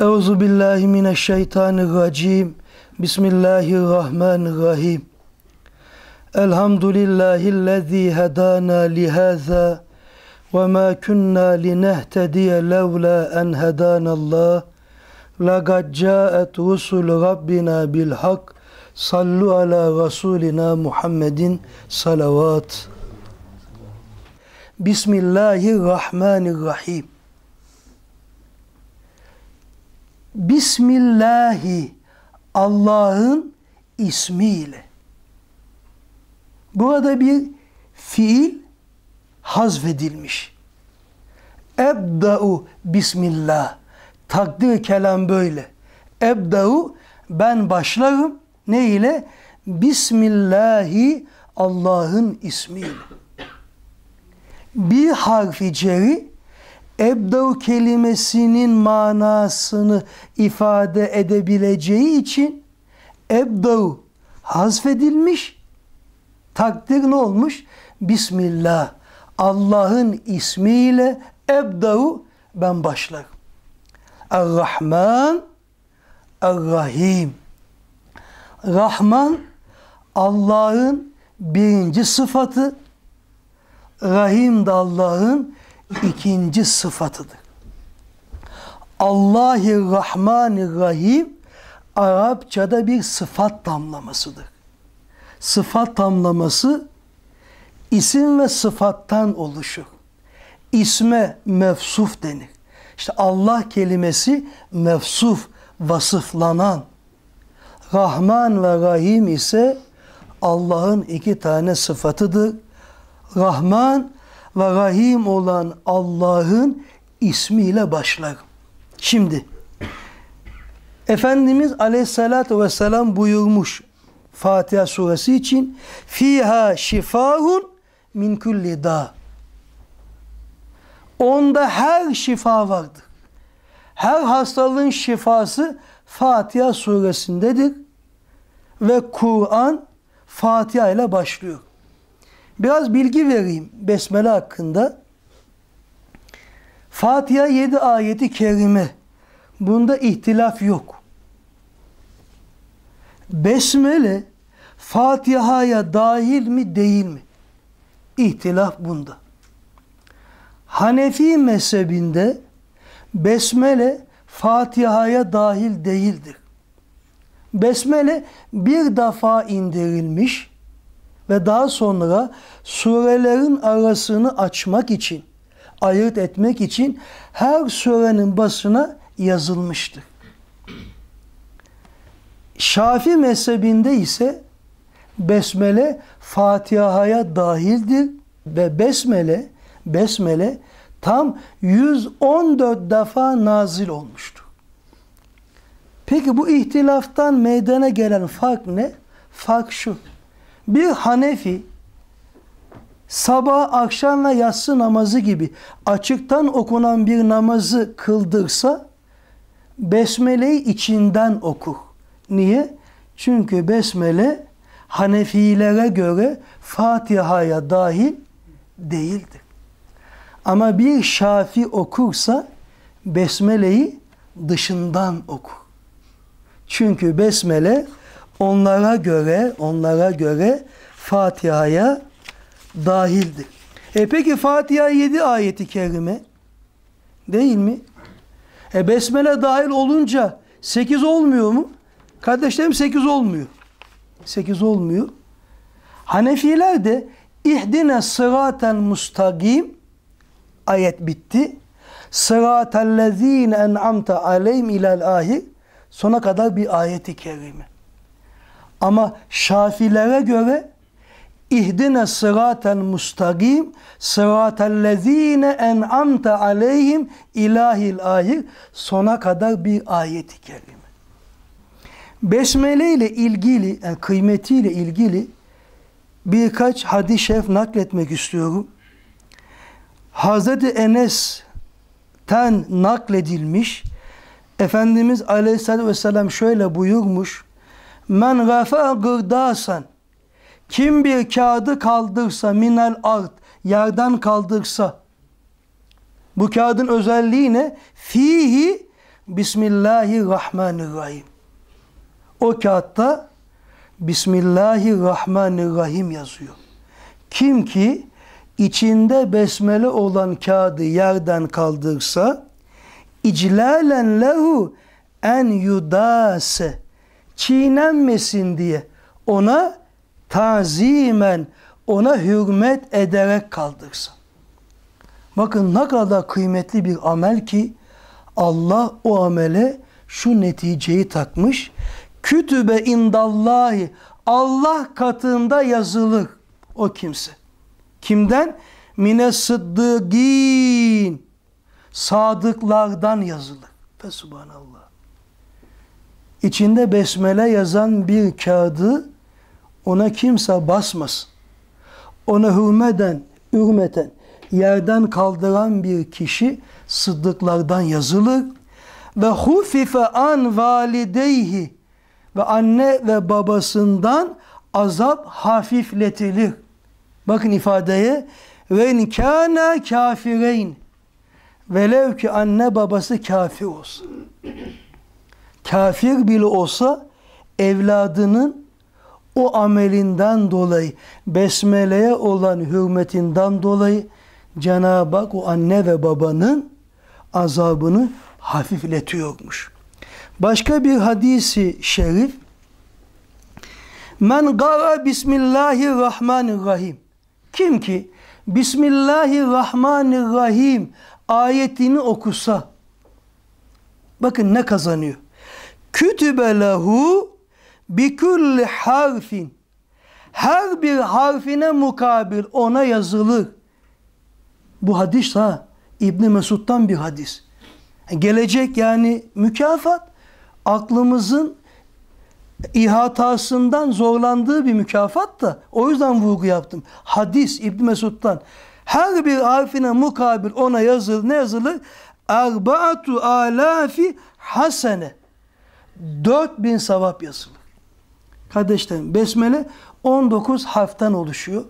Euzu billahi mineşşeytanirracim. Bismillahirrahmanirrahim. Elhamdülillahi'llezî hedana lihâzâ ve mâ kunnâ linehtediye levlâ en hedânallâh. Laqad câet rusul rabbina bil hak. Sallu ala rasulina Muhammedin salavat. Bismillahirrahmanirrahim. Bismillahi Allah'ın ismiyle. Burada bir fiil hazvedilmiş. Ebda'u bismillah. Takdir kelam böyle. Ebda'u ben başlarım. Ne ile? Bismillahi Allah'ın ismiyle. Bir harfi ceri ebdav kelimesinin manasını ifade edebileceği için ebdav hazfedilmiş. Takdir ne olmuş? Bismillah. Allah'ın ismiyle ebdav ben başlarım. Er-Rahman Er-Rahim Rahman Allah'ın birinci sıfatı Rahim de Allah'ın ikinci sıfatıdır. Allahi Rahmani Rahim Arapçada bir sıfat damlamasıdır. Sıfat tamlaması, isim ve sıfattan oluşur. İsme mevsuf denir. İşte Allah kelimesi mevsuf, vasıflanan. Rahman ve Rahim ise Allah'ın iki tane sıfatıdır. Rahman ve Rahim olan Allah'ın ismiyle başlar. Şimdi Efendimiz aleyhissalatü vesselam buyurmuş Fatiha suresi için Fiha şifahun min kulli da. Onda her şifa vardır. Her hastalığın şifası Fatiha suresindedir. Ve Kur'an Fatiha ile başlıyor. Biraz bilgi vereyim Besmele hakkında. Fatiha 7 ayeti kerime. Bunda ihtilaf yok. Besmele Fatiha'ya dahil mi değil mi? İhtilaf bunda. Hanefi mezhebinde Besmele Fatiha'ya dahil değildir. Besmele bir defa indirilmiş ve daha sonra surelerin arasını açmak için, ayırt etmek için her surenin basına yazılmıştır. Şafi mezhebinde ise Besmele Fatiha'ya dahildir ve Besmele Besmele tam 114 defa nazil olmuştu. Peki bu ihtilaftan meydana gelen fark ne? Fark şu. Bir Hanefi sabah, akşam ve yatsı namazı gibi açıktan okunan bir namazı kıldırsa besmeleyi içinden oku. Niye? Çünkü besmele Hanefilere göre Fatiha'ya dahil değildir. Ama bir şafi okursa besmeleyi dışından oku. Çünkü besmele onlara göre onlara göre Fatiha'ya dahildi. E peki Fatiha 7 ayeti kerime değil mi? E besmele dahil olunca 8 olmuyor mu? Kardeşlerim 8 olmuyor. 8 olmuyor. Hanefiler de ihdine sıraten mustagim ayet bitti. Sıratellezine en'amte aleyhim ilal ahir sona kadar bir ayeti kerime. Ama şafilere göre İhdine sıratel mustagim en amte aleyhim ilahil ahir sona kadar bir ayeti kerime. Besmele ile ilgili, yani e, kıymetiyle ilgili birkaç hadis-i nakletmek istiyorum. Hazreti Enes'ten nakledilmiş Efendimiz Aleyhisselatü Vesselam şöyle buyurmuş. Men gafa gırdasan kim bir kağıdı kaldırsa minel art yerden kaldırsa bu kağıdın özelliği ne? Fihi Bismillahirrahmanirrahim. O kağıtta Bismillahirrahmanirrahim yazıyor. Kim ki içinde besmele olan kağıdı yerden kaldırsa iclalen lehu en yudase çiğnenmesin diye ona tazimen, ona hürmet ederek kaldırsın. Bakın ne kadar kıymetli bir amel ki Allah o amele şu neticeyi takmış. Kütübe indallahi Allah katında yazılır o kimse. Kimden? Mine sıddıgin. Sadıklardan yazılır. Ve subhanallah içinde besmele yazan bir kağıdı ona kimse basmasın. Ona hürmeden, hürmeten yerden kaldıran bir kişi sıddıklardan yazılır. Ve hufife an valideyhi ve anne ve babasından azap hafifletilir. Bakın ifadeye ve in kana kafireyn velev ki anne babası kafir olsun kafir bile olsa evladının o amelinden dolayı, besmeleye olan hürmetinden dolayı Cenab-ı Hak o anne ve babanın azabını hafifletiyormuş. Başka bir hadisi şerif Men gara bismillahirrahmanirrahim Kim ki Bismillahirrahmanirrahim ayetini okusa bakın ne kazanıyor? Kütübe lehu bi kulli harfin. Her bir harfine mukabil ona yazılır. Bu hadis ha İbn Mesud'dan bir hadis. Gelecek yani mükafat aklımızın ihatasından zorlandığı bir mükafat da o yüzden vurgu yaptım. Hadis İbn Mesud'dan her bir harfine mukabil ona yazılır ne yazılır? Erbaatu alafi hasene. 4000 sevap yazılır. Kardeşlerim besmele 19 harften oluşuyor.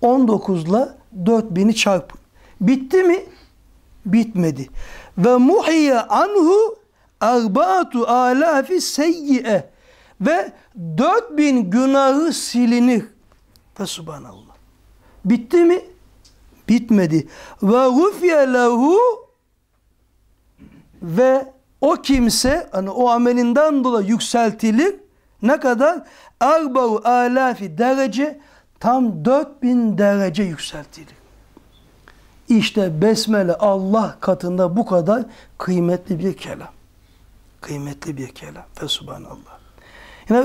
19 ile 4000'i çarpın. Bitti mi? Bitmedi. Ve muhiye anhu erbaatu alafi seyyi'e ve 4000 günahı silinir. Ve subhanallah. Bitti mi? Bitmedi. Ve gufye lehu ve o kimse hani o amelinden dolayı yükseltilir. Ne kadar? Erbaru alafi derece tam 4000 derece yükseltilir. İşte besmele Allah katında bu kadar kıymetli bir kelam. Kıymetli bir kelam. Ve subhanallah. Yine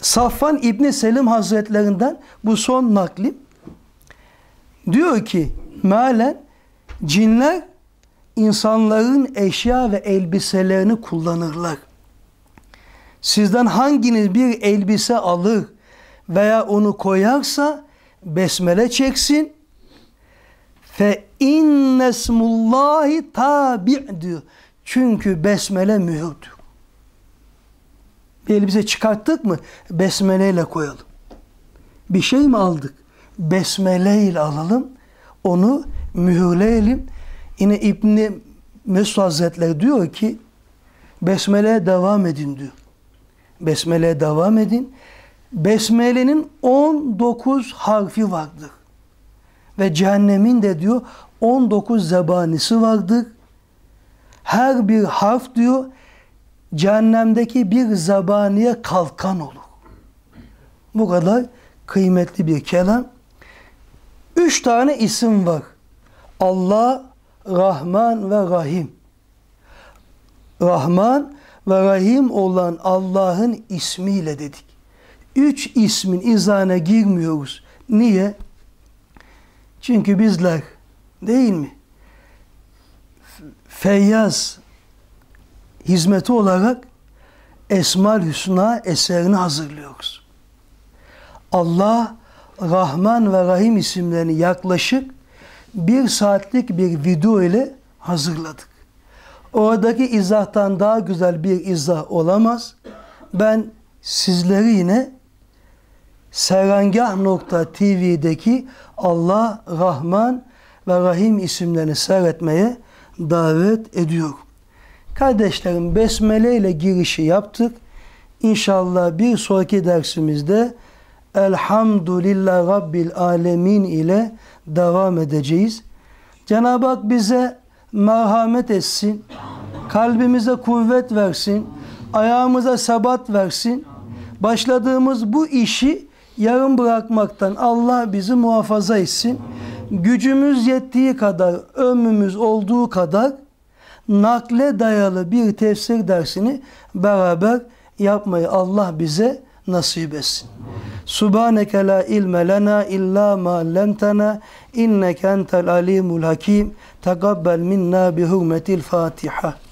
Safvan İbni Selim Hazretlerinden bu son naklim. Diyor ki mealen cinler insanların eşya ve elbiselerini kullanırlar. Sizden hanginiz bir elbise alır veya onu koyarsa besmele çeksin. Fe innesmullahi tabi'dir. Çünkü besmele mühürdür. Bir elbise çıkarttık mı besmeleyle koyalım. Bir şey mi aldık? Besmeleyle alalım. Onu mühürleyelim Yine İbni Mesud Hazretleri diyor ki Besmele'ye devam edin diyor. Besmele'ye devam edin. Besmele'nin 19 harfi vardır. Ve cehennemin de diyor 19 zebanisi vardır. Her bir harf diyor cehennemdeki bir zebaniye kalkan olur. Bu kadar kıymetli bir kelam. Üç tane isim var. Allah, Rahman ve Rahim. Rahman ve Rahim olan Allah'ın ismiyle dedik. Üç ismin izana girmiyoruz. Niye? Çünkü bizler değil mi? Feyyaz hizmeti olarak Esmal Hüsna eserini hazırlıyoruz. Allah Rahman ve Rahim isimlerini yaklaşık bir saatlik bir video ile hazırladık. Oradaki izahtan daha güzel bir izah olamaz. Ben sizleri yine serengah.tv'deki Allah, Rahman ve Rahim isimlerini seyretmeye davet ediyorum. Kardeşlerim besmele ile girişi yaptık. İnşallah bir sonraki dersimizde Elhamdülillah Rabbil Alemin ile devam edeceğiz. Cenab-ı Hak bize merhamet etsin, kalbimize kuvvet versin, ayağımıza sabat versin. Başladığımız bu işi yarım bırakmaktan Allah bizi muhafaza etsin. Gücümüz yettiği kadar, ömrümüz olduğu kadar nakle dayalı bir tefsir dersini beraber yapmayı Allah bize nasip etsin. Subhaneke la ilme lena illa ma lemtena inneke entel alimul hakim. Tekabbel minna bihurmetil Fatiha.